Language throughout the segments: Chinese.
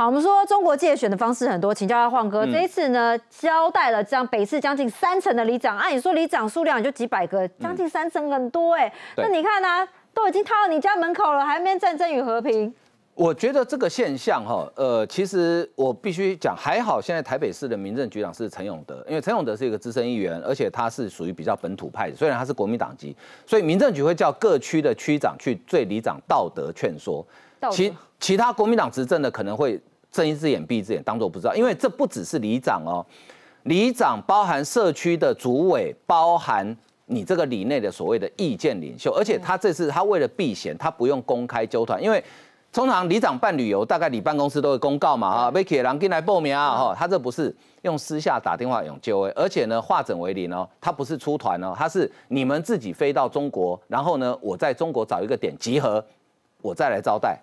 好，我们说中国界选的方式很多，请教下晃哥，这一次呢交代了将北市将近三成的里长，按理说里长数量也就几百个，将近三成很多哎，那你看啊，都已经到你家门口了，还没战争与和平？我觉得这个现象哈，呃，其实我必须讲还好，现在台北市的民政局长是陈永德，因为陈永德是一个资深议员，而且他是属于比较本土派，的，虽然他是国民党籍，所以民政局会叫各区的区长去对里长道德劝说，其其他国民党执政的可能会。睁一只眼闭一只眼，当做不知道，因为这不只是里长哦，里长包含社区的主委，包含你这个里内的所谓的意见领袖，而且他这次他为了避嫌，他不用公开纠团，因为通常里长办旅游，大概你办公室都会公告嘛，哈，Vicky 郎进来报名啊，哈，他这不是用私下打电话用位，而且呢化整为零哦，他不是出团哦，他是你们自己飞到中国，然后呢我在中国找一个点集合，我再来招待。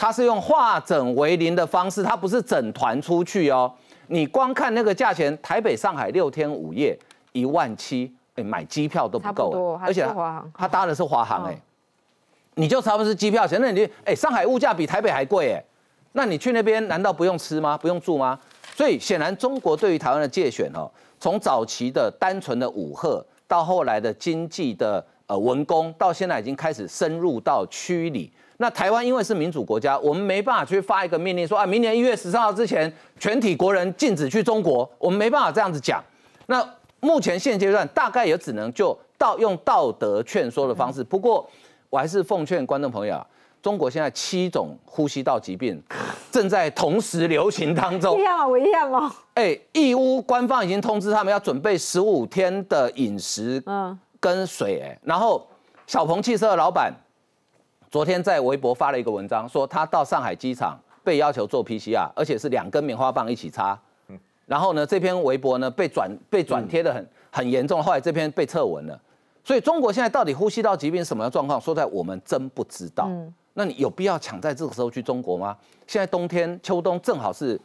他是用化整为零的方式，他不是整团出去哦。你光看那个价钱，台北、上海六天五夜一万七，哎，买机票都不够。而且他搭的是华航，哎，你就差不多是机票。钱。那你，哎，上海物价比台北还贵，哎，那你去那边难道不用吃吗？不用住吗？所以显然中国对于台湾的戒选哦，从早期的单纯的武吓，到后来的经济的呃文工，到现在已经开始深入到区里。那台湾因为是民主国家，我们没办法去发一个命令说啊，明年一月十三号之前，全体国人禁止去中国，我们没办法这样子讲。那目前现阶段大概也只能就道用道德劝说的方式。不过我还是奉劝观众朋友啊，中国现在七种呼吸道疾病正在同时流行当中。一样啊，我一样哦。哎，义乌官方已经通知他们要准备十五天的饮食嗯跟水，然后小鹏汽车的老板。昨天在微博发了一个文章，说他到上海机场被要求做 PCR，而且是两根棉花棒一起插。然后呢，这篇微博呢被转被转贴的很很严重，后来这篇被撤文了。所以中国现在到底呼吸道疾病什么状况？说在我们真不知道。那你有必要抢在这个时候去中国吗？现在冬天秋冬正好是。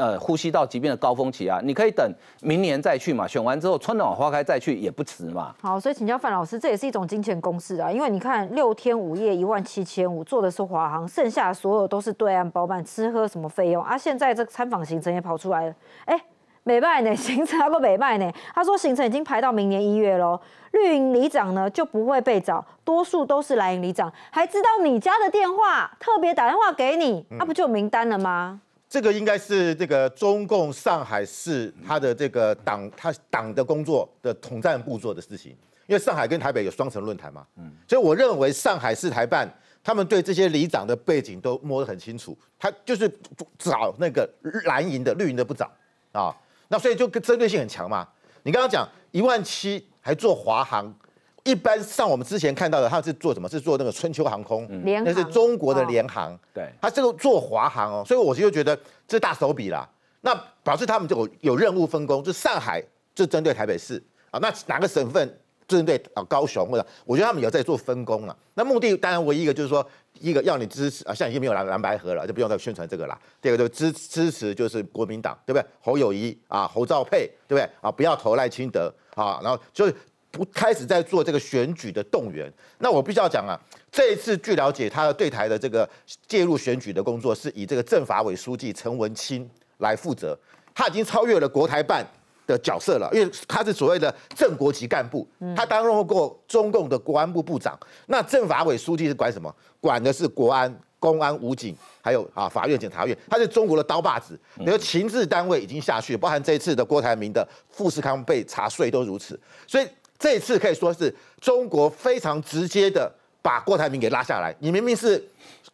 呃，呼吸道疾病的高峰期啊，你可以等明年再去嘛。选完之后，春暖花开再去也不迟嘛。好，所以请教范老师，这也是一种金钱公式啊。因为你看，六天五夜一万七千五，做的是华航，剩下所有都是对岸包办吃喝什么费用啊。现在这个参访行程也跑出来了，哎，美卖呢？行程还不美卖呢？他说行程已经排到明年一月喽。绿营里长呢就不会被找，多数都是蓝营里长，还知道你家的电话，特别打电话给你，那不就名单了吗？这个应该是这个中共上海市他的这个党他党的工作的统战部做的事情，因为上海跟台北有双城论坛嘛，所以我认为上海市台办他们对这些里长的背景都摸得很清楚，他就是找那个蓝营的绿营的部长啊，那所以就针对性很强嘛。你刚刚讲一万七还做华航。一般像我们之前看到的，他是做什么是做那个春秋航空，那是中国的联航。对，他这个做华航哦，所以我就觉得这大手笔啦。那表示他们就有任务分工，就上海就针对台北市啊，那哪个省份针对啊高雄或者？我觉得他们有在做分工了。那目的当然唯一一个就是说，一个要你支持啊，现在已经没有蓝蓝白河了，就不用再宣传这个啦。第二个就支支持就是国民党，对不对？侯友谊啊，侯兆佩，对不对啊？不要投赖清德啊，然后就不开始在做这个选举的动员，那我必须要讲啊，这一次据了解，他的对台的这个介入选举的工作，是以这个政法委书记陈文清来负责，他已经超越了国台办的角色了，因为他是所谓的正国级干部，他担任过中共的国安部部长。那政法委书记是管什么？管的是国安、公安、武警，还有啊法院、检察院，他是中国的刀把子。你说情治单位已经下去，包含这一次的郭台铭的富士康被查税都如此，所以。这次可以说是中国非常直接的把郭台铭给拉下来。你明明是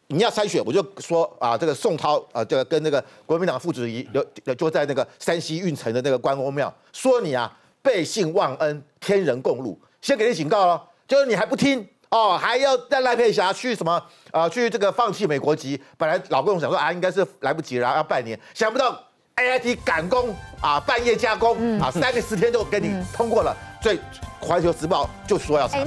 你要参选，我就说啊，这个宋涛啊，这个跟那个国民党副主席，就就在那个山西运城的那个关公庙，说你啊背信忘恩，天人共怒。先给你警告了，就是你还不听哦，还要带赖佩霞去什么啊？去这个放弃美国籍。本来老公想说啊，应该是来不及了，要拜年，想不到 AIT 赶工啊，半夜加工啊，三个十天就给你通过了。对，《环球时报》就说要查。